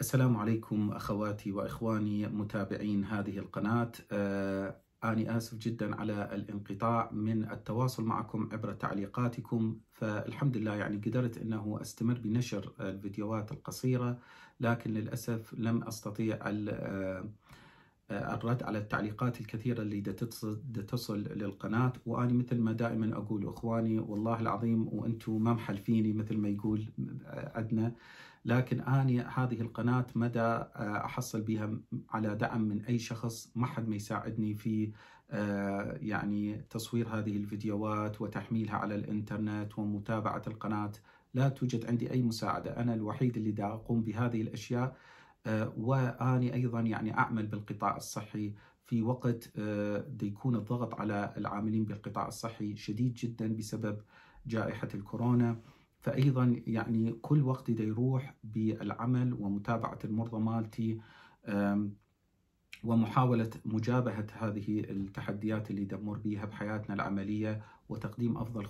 السلام عليكم اخواتي واخواني متابعين هذه القناه آه، أنا اسف جدا على الانقطاع من التواصل معكم عبر تعليقاتكم فالحمد لله يعني قدرت انه استمر بنشر الفيديوهات القصيره لكن للاسف لم استطيع آه، الرد على التعليقات الكثيرة اللي تصل للقناة وأنا مثل ما دائما أقول إخواني والله العظيم وأنتم ما محلفيني مثل ما يقول عندنا لكن أنا هذه القناة مدى آه، أحصل بها على دعم من أي شخص ما حد ما يساعدني في آه، يعني تصوير هذه الفيديوهات وتحميلها على الإنترنت ومتابعة القناة لا توجد عندي أي مساعدة أنا الوحيد اللي دا أقوم بهذه الأشياء آه، واني ايضا يعني اعمل بالقطاع الصحي في وقت آه، يكون الضغط على العاملين بالقطاع الصحي شديد جدا بسبب جائحه الكورونا فايضا يعني كل وقتي يروح بالعمل ومتابعه المرضى مالتي ومحاولة مجابهة هذه التحديات اللي دمر بها بحياتنا العملية وتقديم أفضل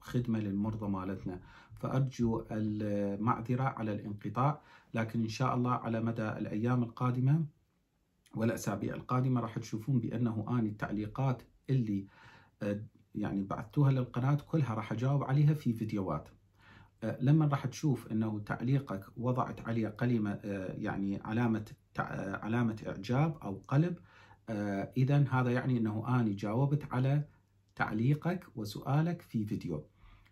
خدمة للمرضى مالتنا فأرجو المعذرة على الانقطاع لكن إن شاء الله على مدى الأيام القادمة والأسابيع القادمة راح تشوفون بأنه آني التعليقات اللي آه، يعني بعثتوها للقناة كلها راح أجاوب عليها في فيديوهات آه، لما راح تشوف انه تعليقك وضعت عليه قلمه آه، يعني علامه آه، علامه اعجاب او قلب اذا هذا يعني انه اني جاوبت على تعليقك وسؤالك في فيديو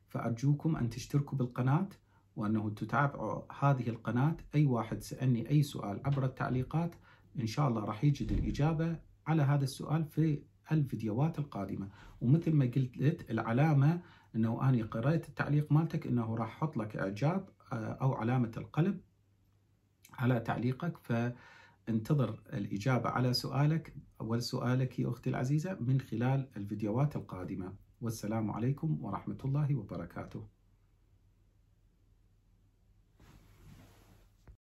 فارجوكم ان تشتركوا بالقناه وانه تتابعوا هذه القناه اي واحد سالني اي سؤال عبر التعليقات ان شاء الله راح يجد الاجابه على هذا السؤال في الفيديوهات القادمه ومثل ما قلت العلامه انه انا قرأت التعليق مالتك انه راح احط لك اعجاب آه، او علامه القلب على تعليقك فانتظر الاجابه على سؤالك ولسؤالك يا اختي العزيزه من خلال الفيديوهات القادمه والسلام عليكم ورحمه الله وبركاته